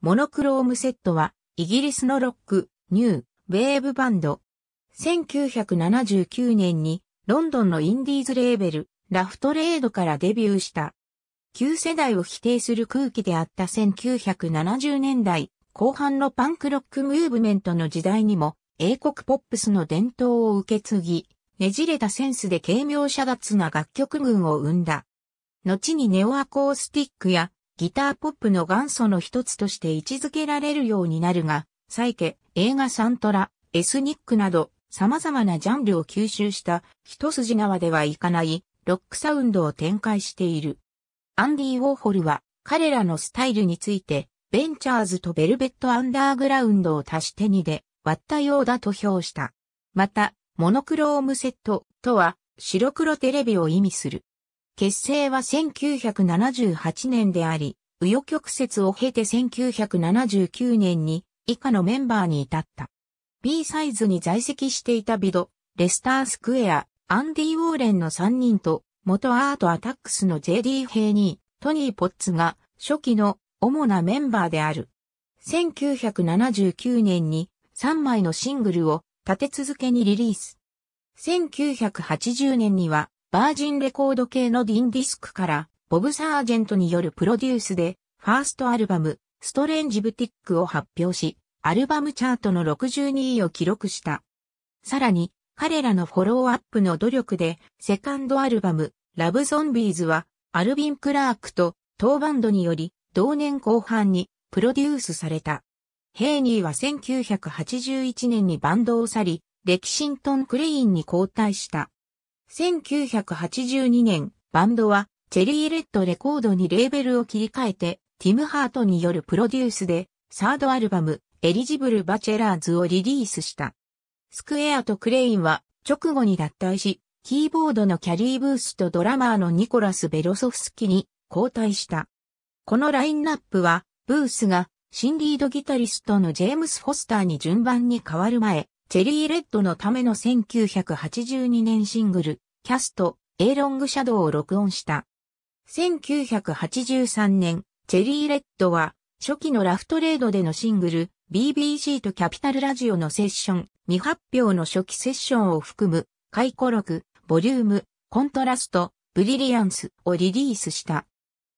モノクロームセットは、イギリスのロック、ニュー、ウェーブバンド。1979年に、ロンドンのインディーズレーベル、ラフトレードからデビューした。旧世代を否定する空気であった1970年代後半のパンクロックムーブメントの時代にも英国ポップスの伝統を受け継ぎ、ねじれたセンスで軽妙者脱な楽曲群を生んだ。後にネオアコースティックやギターポップの元祖の一つとして位置づけられるようになるが、サイケ、映画サントラ、エスニックなど様々なジャンルを吸収した一筋縄ではいかないロックサウンドを展開している。アンディ・ウォーホルは彼らのスタイルについて、ベンチャーズとベルベット・アンダーグラウンドを足して2で割ったようだと評した。また、モノクロームセットとは白黒テレビを意味する。結成は1978年であり、右余曲折を経て1979年に以下のメンバーに至った。B サイズに在籍していたビド、レスタースクエア、アンディ・ウォーレンの3人と、元アートアタックスの JD ヘイニー、トニー・ポッツが初期の主なメンバーである。1979年に3枚のシングルを立て続けにリリース。1980年にはバージンレコード系のディンディスクから、ボブ・サージェントによるプロデュースで、ファーストアルバム、ストレンジブティックを発表し、アルバムチャートの62位を記録した。さらに、彼らのフォローアップの努力で、セカンドアルバム、ラブゾンビーズは、アルビン・クラークと、当バンドにより、同年後半に、プロデュースされた。ヘイニーは1981年にバンドを去り、レキシントン・クレインに交代した。1982年、バンドは、チェリーレッドレコードにレーベルを切り替えて、ティム・ハートによるプロデュースで、サードアルバム、エリジブル・バチェラーズをリリースした。スクエアとクレインは、直後に脱退し、キーボードのキャリー・ブースとドラマーのニコラス・ベロソフスキに交代した。このラインナップは、ブースが新リードギタリストのジェームス・フォスターに順番に変わる前、チェリーレッドのための1982年シングル、キャスト、A ロングシャドウを録音した。1983年、チェリーレッドは、初期のラフトレードでのシングル、BBC とキャピタルラジオのセッション、未発表の初期セッションを含む、回顧録、ボリューム、コントラスト、ブリリアンスをリリースした。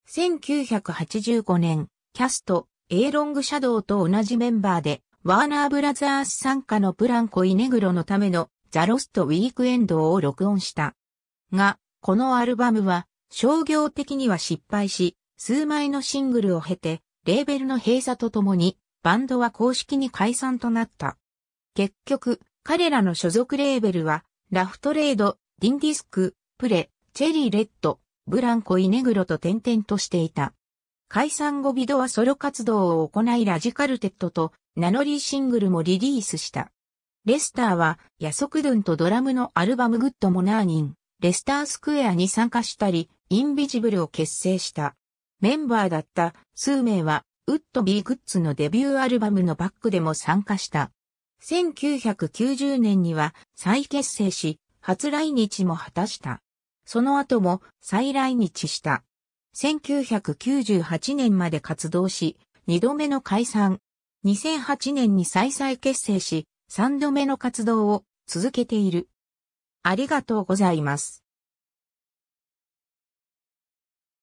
1985年、キャスト、A ロングシャドウと同じメンバーで、ワーナーブラザース参加のプランコイネグロのためのザロストウィークエンドを録音した。が、このアルバムは商業的には失敗し、数枚のシングルを経て、レーベルの閉鎖とともに、バンドは公式に解散となった。結局、彼らの所属レーベルは、ラフトレード、ディンディスク、プレ、チェリーレッド、ブランコイネグロと転々としていた。解散後ビドはソロ活動を行いラジカルテットと名乗りシングルもリリースした。レスターは、ヤソクドゥンとドラムのアルバムグッドモナーニン、レスタースクエアに参加したり、インビジブルを結成した。メンバーだった数名は、ウッドビーグッズのデビューアルバムのバックでも参加した。1990年には再結成し、初来日も果たした。その後も再来日した。1998年まで活動し、2度目の解散。2008年に再々結成し、3度目の活動を続けている。ありがとうございます。